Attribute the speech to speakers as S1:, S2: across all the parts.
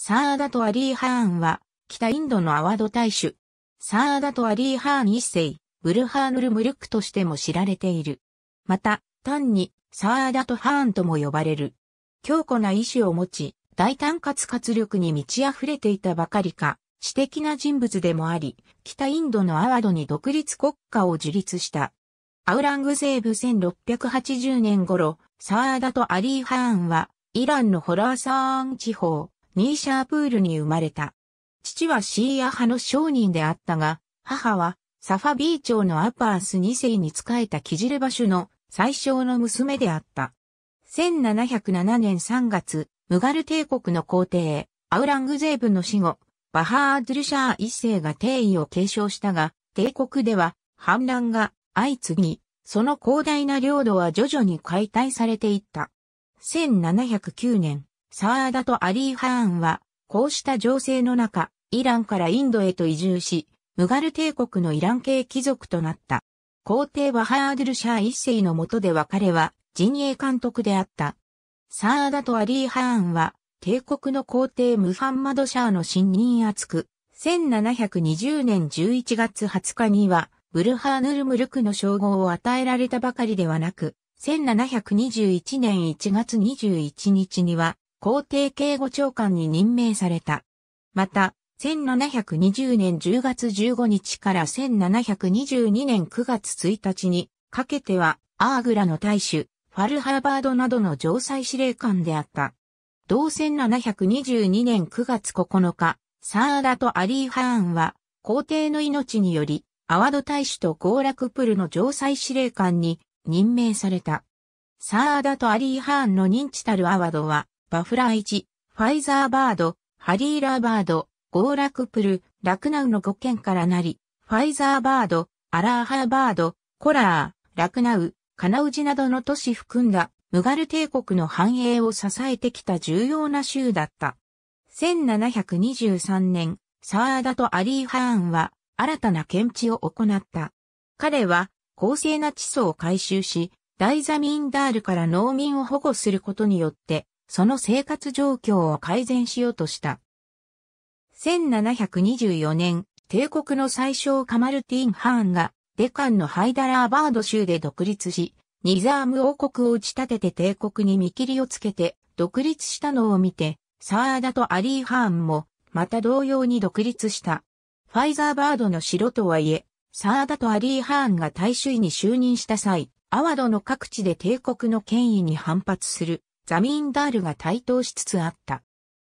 S1: サーダとアリー・ハーンは、北インドのアワド大主。サーダとアリー・ハーン一世、ブルハーヌル・ムルクとしても知られている。また、単に、サーダとハーンとも呼ばれる。強固な意志を持ち、大胆かつ活力に満ち溢れていたばかりか、私的な人物でもあり、北インドのアワドに独立国家を樹立した。アウラングゼーブ1680年頃、サーダとアリー・ハーンは、イランのホラーサーン地方、ニーシャープールに生まれた。父はシーア派の商人であったが、母はサファビー朝のアパース2世に仕えたキジルバシュの最小の娘であった。1707年3月、ムガル帝国の皇帝、アウラングゼーブの死後、バハードゥルシャー一世が帝位を継承したが、帝国では反乱が相次ぎ、その広大な領土は徐々に解体されていった。1709年、サーダとアリー・ハーンは、こうした情勢の中、イランからインドへと移住し、ムガル帝国のイラン系貴族となった。皇帝はハードルシャー一世の下で別れは、陣営監督であった。サーダとアリー・ハーンは、帝国の皇帝ムハンマド・シャーの信任厚く、1720年11月20日には、ブルハーヌルムルクの称号を与えられたばかりではなく、1721年1月21日には、皇帝警護長官に任命された。また、1720年10月15日から1722年9月1日にかけては、アーグラの大使、ファルハーバードなどの城塞司令官であった。同1722年9月9日、サーダとアリー・ハーンは、皇帝の命により、アワド大使とゴーラクプルの城塞司令官に任命された。サーダとアリー・ハーンの認知たるアワドは、バフラー1、ファイザーバード、ハリーラーバード、ゴーラクプル、ラクナウの5県からなり、ファイザーバード、アラーハーバード、コラー、ラクナウ、カナウジなどの都市含んだ、ムガル帝国の繁栄を支えてきた重要な州だった。1723年、サーダとアリー・ハーンは新たな検知を行った。彼は公正な地層を回収し、大ザミンダールから農民を保護することによってその生活状況を改善しようとした。1724年、帝国の最小カマルティン・ハーンが、デカンのハイダラーバード州で独立し、ニザーム王国を打ち立てて帝国に見切りをつけて、独立したのを見て、サーダとアリー・ハーンも、また同様に独立した。ファイザーバードの城とはいえ、サーダとアリー・ハーンが大衆に就任した際、アワドの各地で帝国の権威に反発するザミンダールが台頭しつつあった。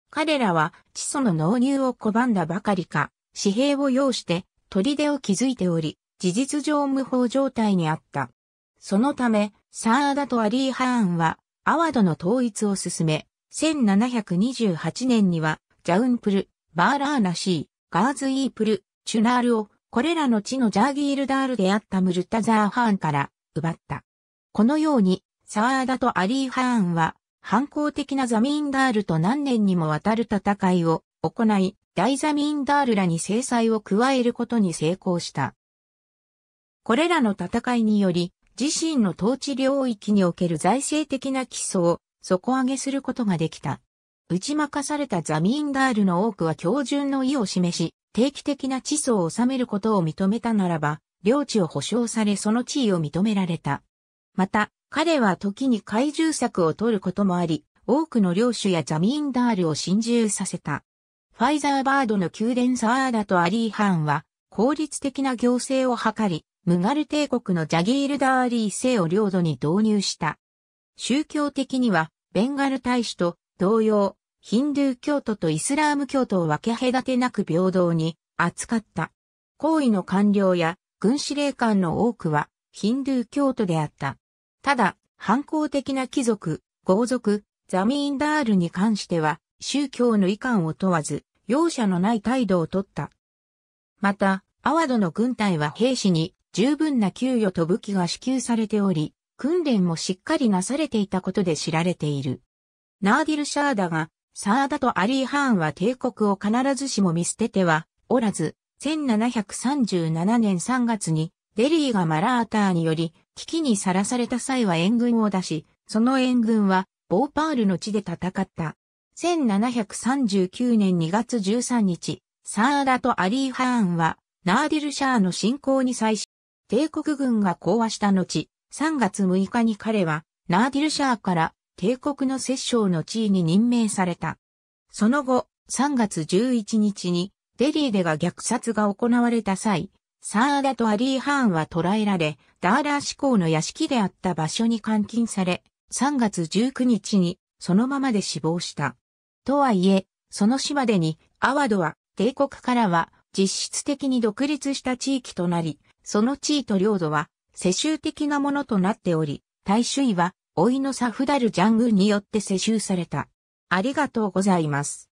S1: 彼らは、地祖の納入を拒んだばかりか、紙幣を要して、砦を築いており、事実上無法状態にあった。そのため、サーダとアリー・ハーンは、アワドの統一を進め、1728年には、ジャウンプル、バーラーナシー、ガーズイープル、チュナールを、これらの地のジャーギールダールであったムルタザー・ハーンから、奪った。このように、サーダとアリー・ハーンは、反抗的なザミンダールと何年にもわたる戦いを行い、大ザミンダールらに制裁を加えることに成功した。これらの戦いにより、自身の統治領域における財政的な基礎を底上げすることができた。打ち負かされたザミンダールの多くは標準の意を示し、定期的な地層を収めることを認めたならば、領地を保障されその地位を認められた。また、彼は時に怪獣策を取ることもあり、多くの領主やザミンダールを心中させた。ファイザーバードの宮殿サーダとアリーハンは、効率的な行政を図り、ムガル帝国のジャギールダーリー姓を領土に導入した。宗教的には、ベンガル大使と同様、ヒンドゥー教徒とイスラーム教徒を分け隔てなく平等に扱った。行為の官僚や軍司令官の多くはヒンドゥー教徒であった。ただ、反抗的な貴族、豪族、ザミーンダールに関しては、宗教の遺憾を問わず、容赦のない態度をとった。また、アワドの軍隊は兵士に十分な給与と武器が支給されており、訓練もしっかりなされていたことで知られている。ナーディル・シャーダが、サーダとアリー・ハーンは帝国を必ずしも見捨ててはおらず、1737年3月にデリーがマラーターにより、危機にさらされた際は援軍を出し、その援軍は、ボーパールの地で戦った。1739年2月13日、サーダとアリー・ハーンは、ナーディルシャーの侵攻に際し、帝国軍が講和した後、3月6日に彼は、ナーディルシャーから帝国の摂政の地位に任命された。その後、3月11日に、デリーでが虐殺が行われた際、サーダとアリー・ハーンは捕らえられ、ダーラー志向の屋敷であった場所に監禁され、3月19日にそのままで死亡した。とはいえ、その死までにアワドは帝国からは実質的に独立した地域となり、その地位と領土は世襲的なものとなっており、大衆位は、老いのサフダル・ジャングによって世襲された。ありがとうございます。